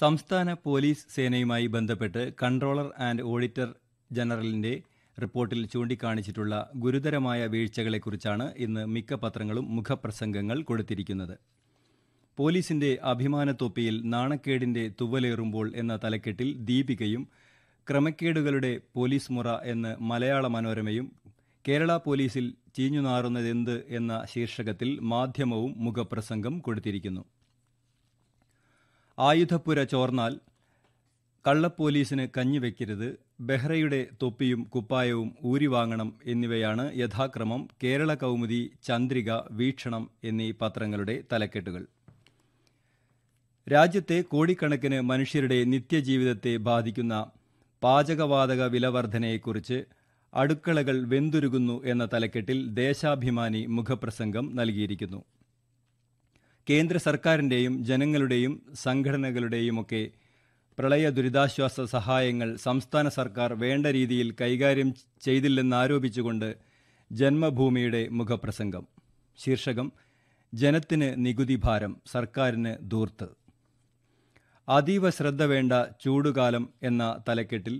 സംസ്ഥാന പോലീസ് സേനയുമായി ബന്ധപ്പെട്ട് controller and auditor ജനറലിന്റെ റിപ്പോർട്ടിൽ ചൂണ്ടിക്കാണിച്ചിട്ടുള്ള ഗുരുതരമായ വീഴ്ചകളെക്കുറിച്ചാണ് ഇന്ന് മിക്ക പത്രങ്ങളും മുഖപ്രസംഗങ്ങൾ കൊടുത്തിരിക്കുന്നത് പോലീസിന്റെ അഭിമാനത്തൊപ്പിയിൽ നാണക്കേടിന്റെ തുവലേറുമ്പോൾ എന്ന തലക്കെട്ടിൽ ദീപികയും ക്രമക്കേടുകളുടെ പോലീസ് മുറ എന്ന് മലയാള മനോരമയും കേരള പോലീസിൽ ചീഞ്ഞുനാറുന്നതെന്ത് എന്ന ശീർഷകത്തിൽ മാധ്യമവും മുഖപ്രസംഗം കൊടുത്തിരിക്കുന്നു ആയുധപ്പുര ചോർന്നാൽ കള്ളപ്പോലീസിന് കഞ്ഞിവെക്കരുത് ബെഹ്റയുടെ തൊപ്പിയും കുപ്പായവും ഊരിവാങ്ങണം എന്നിവയാണ് യഥാക്രമം കേരള കൗമുദി ചന്ദ്രിക വീക്ഷണം എന്നീ പത്രങ്ങളുടെ തലക്കെട്ടുകൾ രാജ്യത്തെ കോടിക്കണക്കിന് മനുഷ്യരുടെ നിത്യജീവിതത്തെ ബാധിക്കുന്ന പാചകവാതക വിലവർധനയെക്കുറിച്ച് അടുക്കളകൾ വെന്തുരുകുന്നു എന്ന തലക്കെട്ടിൽ ദേശാഭിമാനി മുഖപ്രസംഗം നൽകിയിരിക്കുന്നു കേന്ദ്ര സർക്കാരിൻ്റെയും ജനങ്ങളുടെയും സംഘടനകളുടെയുമൊക്കെ പ്രളയ ദുരിതാശ്വാസ സഹായങ്ങൾ സംസ്ഥാന സർക്കാർ വേണ്ട രീതിയിൽ കൈകാര്യം ചെയ്തില്ലെന്നാരോപിച്ചുകൊണ്ട് ജന്മഭൂമിയുടെ മുഖപ്രസംഗം ശീർഷകം ജനത്തിന് നികുതി ഭാരം സർക്കാരിന് ദൂർത്ത് അതീവ ശ്രദ്ധ വേണ്ട ചൂടുകാലം എന്ന തലക്കെട്ടിൽ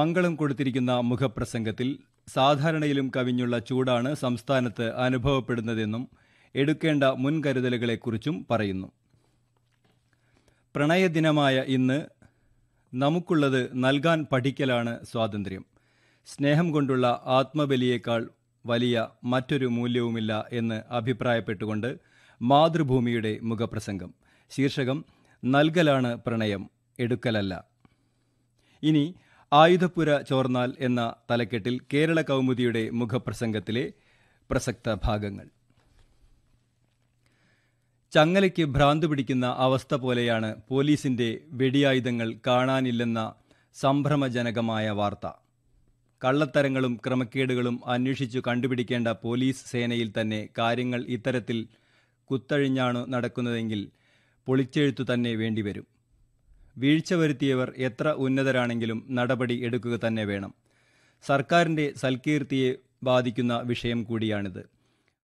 മംഗളം കൊടുത്തിരിക്കുന്ന മുഖപ്രസംഗത്തിൽ സാധാരണയിലും കവിഞ്ഞുള്ള ചൂടാണ് സംസ്ഥാനത്ത് അനുഭവപ്പെടുന്നതെന്നും എടുക്കേണ്ട മുൻകരുതലുകളെക്കുറിച്ചും പറയുന്നു പ്രണയദിനമായ ഇന്ന് നമുക്കുള്ളത് നൽകാൻ പഠിക്കലാണ് സ്വാതന്ത്ര്യം സ്നേഹം കൊണ്ടുള്ള ആത്മബലിയേക്കാൾ വലിയ മറ്റൊരു മൂല്യവുമില്ല എന്ന് അഭിപ്രായപ്പെട്ടുകൊണ്ട് മാതൃഭൂമിയുടെ മുഖപ്രസംഗം ശീർഷകം നൽകലാണ് പ്രണയം എടുക്കലല്ല ഇനി ആയുധപ്പുര ചോർന്നാൽ എന്ന തലക്കെട്ടിൽ കേരള കൗമുദിയുടെ മുഖപ്രസംഗത്തിലെ പ്രസക്ത ഭാഗങ്ങൾ ചങ്ങലയ്ക്ക് ഭ്രാന്ത് പിടിക്കുന്ന അവസ്ഥ പോലെയാണ് പോലീസിന്റെ വെടിയായുധങ്ങൾ കാണാനില്ലെന്ന സംഭ്രമജനകമായ വാർത്ത കള്ളത്തരങ്ങളും ക്രമക്കേടുകളും അന്വേഷിച്ചു കണ്ടുപിടിക്കേണ്ട പോലീസ് സേനയിൽ തന്നെ കാര്യങ്ങൾ ഇത്തരത്തിൽ കുത്തഴിഞ്ഞാണ് നടക്കുന്നതെങ്കിൽ പൊളിച്ചെഴുത്തു തന്നെ വേണ്ടിവരും വീഴ്ച വരുത്തിയവർ എത്ര ഉന്നതരാണെങ്കിലും നടപടി എടുക്കുക തന്നെ വേണം സർക്കാരിൻ്റെ സൽകീർത്തിയെ ബാധിക്കുന്ന വിഷയം കൂടിയാണിത്